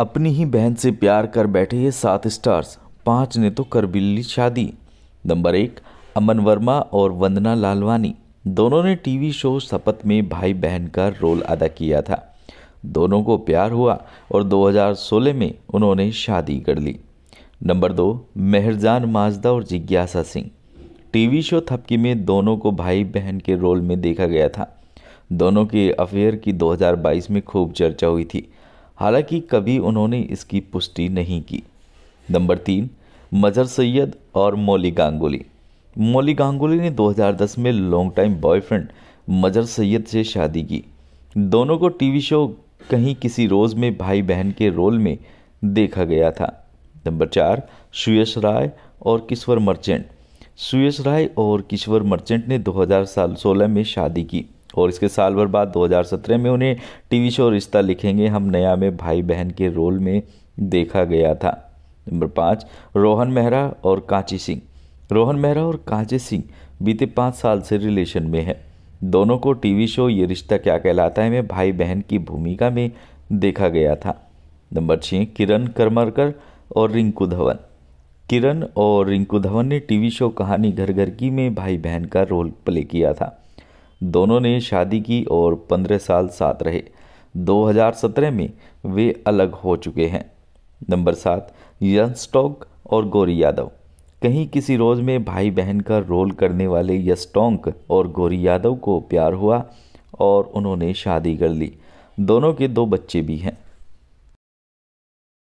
अपनी ही बहन से प्यार कर बैठे ये सात स्टार्स पांच ने तो कर बिल्ली शादी नंबर एक अमन वर्मा और वंदना लालवानी दोनों ने टीवी शो शपथ में भाई बहन का रोल अदा किया था दोनों को प्यार हुआ और 2016 में उन्होंने शादी कर ली नंबर दो मेहरजान माजदा और जिज्ञासा सिंह टीवी शो थपकी में दोनों को भाई बहन के रोल में देखा गया था दोनों के अफेयर की 2022 में खूब चर्चा हुई थी हालांकि कभी उन्होंने इसकी पुष्टि नहीं की नंबर तीन मजर सैयद और मौली गांगुली मौली गांगुली ने 2010 में लॉन्ग टाइम बॉयफ्रेंड मजर सैयद से शादी की दोनों को टीवी शो कहीं किसी रोज़ में भाई बहन के रोल में देखा गया था नंबर चार सुयश राय और किश्वर मर्चेंट सुयश राय और किश्वर मर्चेंट ने 2016 में शादी की और इसके साल भर बाद 2017 में उन्हें टीवी शो रिश्ता लिखेंगे हम नया में भाई बहन के रोल में देखा गया था नंबर पाँच रोहन मेहरा और कांची सिंह रोहन मेहरा और कांची सिंह बीते पाँच साल से रिलेशन में है दोनों को टीवी शो ये रिश्ता क्या कहलाता है में भाई बहन की भूमिका में देखा गया था नंबर छः किरण करमरकर और रिंकू धवन किरण और रिंकू धवन ने टीवी शो कहानी घर घर की में भाई बहन का रोल प्ले किया था दोनों ने शादी की और पंद्रह साल साथ रहे 2017 में वे अलग हो चुके हैं नंबर सात यंगस्टॉक और गौरी यादव कहीं किसी रोज़ में भाई बहन का रोल करने वाले यस्टोंक और गौरी यादव को प्यार हुआ और उन्होंने शादी कर ली दोनों के दो बच्चे भी हैं